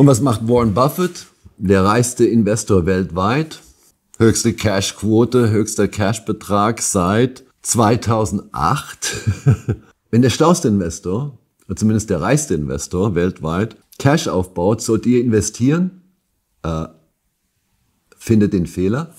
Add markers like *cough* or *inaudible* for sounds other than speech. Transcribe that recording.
Und was macht Warren Buffett? Der reichste Investor weltweit. Höchste Cashquote, höchster Cashbetrag seit 2008. *laughs* Wenn der schlauste Investor, zumindest der reichste Investor weltweit, Cash aufbaut, sollt ihr investieren? Äh, findet den Fehler,